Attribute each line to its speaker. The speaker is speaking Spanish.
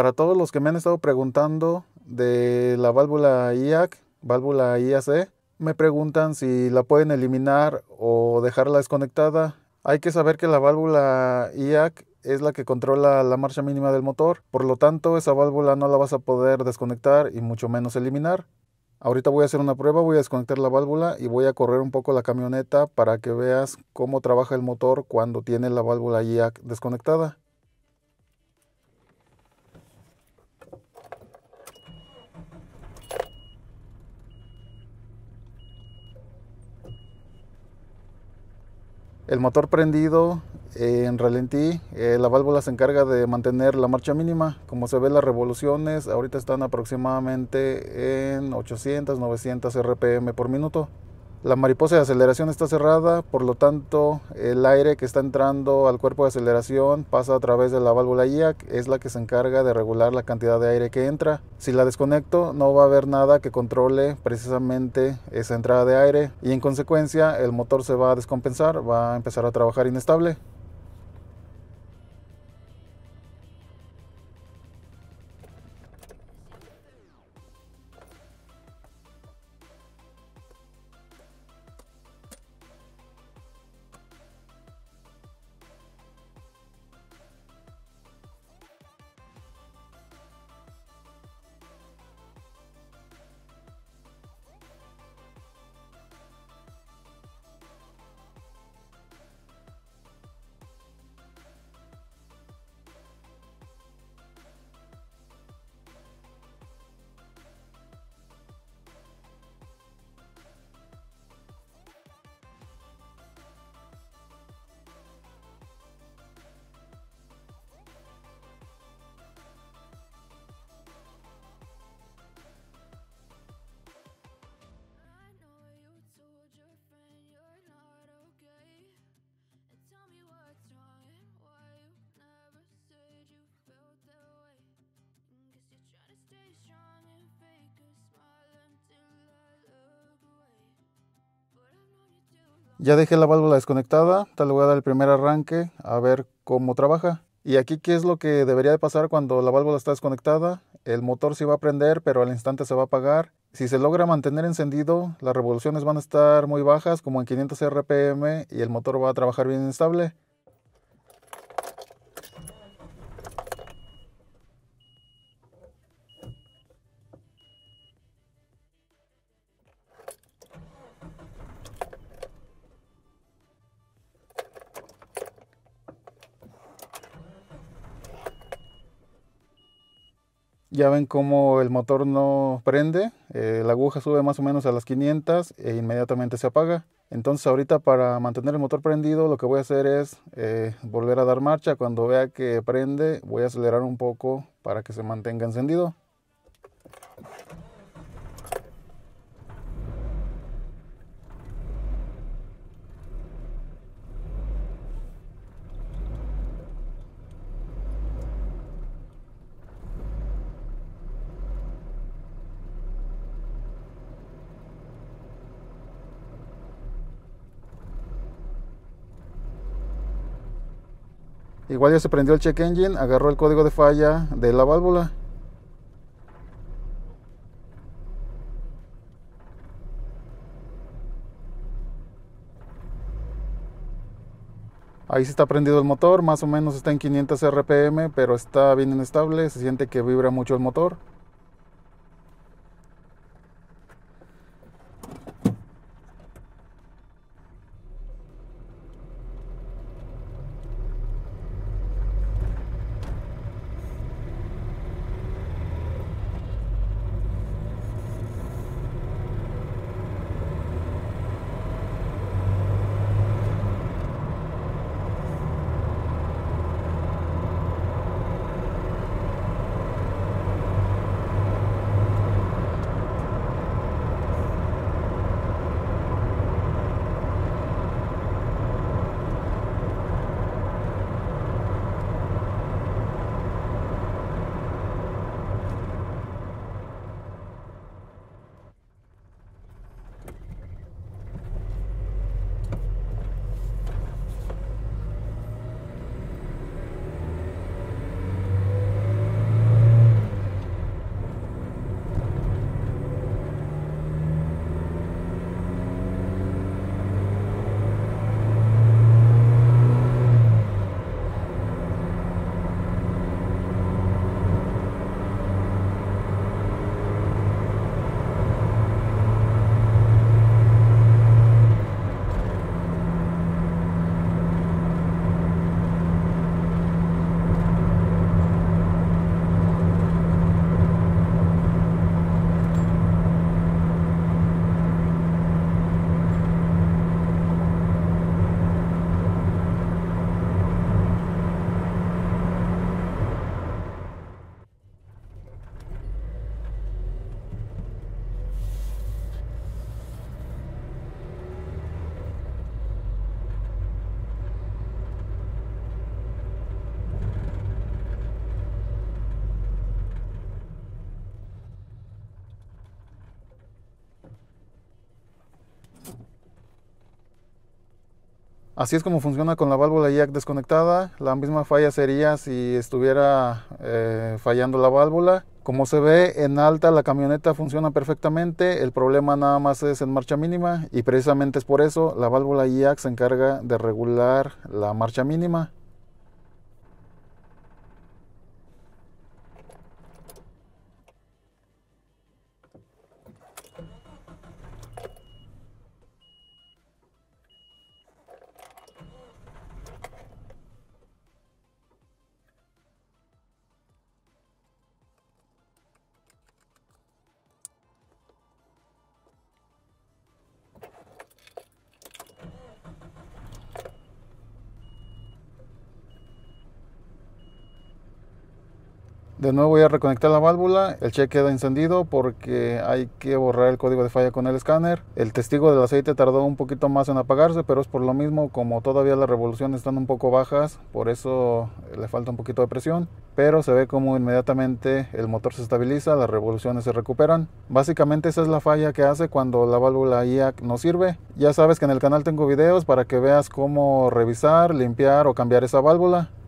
Speaker 1: para todos los que me han estado preguntando de la válvula IAC, válvula IAC, me preguntan si la pueden eliminar o dejarla desconectada. Hay que saber que la válvula IAC es la que controla la marcha mínima del motor, por lo tanto esa válvula no la vas a poder desconectar y mucho menos eliminar. Ahorita voy a hacer una prueba, voy a desconectar la válvula y voy a correr un poco la camioneta para que veas cómo trabaja el motor cuando tiene la válvula IAC desconectada. el motor prendido eh, en ralentí, eh, la válvula se encarga de mantener la marcha mínima. Como se ve las revoluciones, ahorita están aproximadamente en 800, 900 RPM por minuto. La mariposa de aceleración está cerrada, por lo tanto el aire que está entrando al cuerpo de aceleración pasa a través de la válvula IAC, es la que se encarga de regular la cantidad de aire que entra. Si la desconecto no va a haber nada que controle precisamente esa entrada de aire y en consecuencia el motor se va a descompensar, va a empezar a trabajar inestable. Ya dejé la válvula desconectada, tal vez voy a dar el primer arranque a ver cómo trabaja. Y aquí qué es lo que debería de pasar cuando la válvula está desconectada. El motor se va a prender, pero al instante se va a apagar. Si se logra mantener encendido, las revoluciones van a estar muy bajas, como en 500 RPM, y el motor va a trabajar bien estable. Ya ven cómo el motor no prende, eh, la aguja sube más o menos a las 500 e inmediatamente se apaga. Entonces ahorita para mantener el motor prendido lo que voy a hacer es eh, volver a dar marcha. Cuando vea que prende voy a acelerar un poco para que se mantenga encendido. Igual ya se prendió el check engine, agarró el código de falla de la válvula. Ahí sí está prendido el motor, más o menos está en 500 RPM, pero está bien inestable, se siente que vibra mucho el motor. Así es como funciona con la válvula IAC desconectada. La misma falla sería si estuviera eh, fallando la válvula. Como se ve en alta la camioneta funciona perfectamente, el problema nada más es en marcha mínima y precisamente es por eso la válvula IAC se encarga de regular la marcha mínima. De nuevo voy a reconectar la válvula, el check queda encendido porque hay que borrar el código de falla con el escáner. El testigo del aceite tardó un poquito más en apagarse, pero es por lo mismo como todavía las revoluciones están un poco bajas, por eso le falta un poquito de presión. Pero se ve como inmediatamente el motor se estabiliza, las revoluciones se recuperan. Básicamente esa es la falla que hace cuando la válvula IAC no sirve. Ya sabes que en el canal tengo videos para que veas cómo revisar, limpiar o cambiar esa válvula.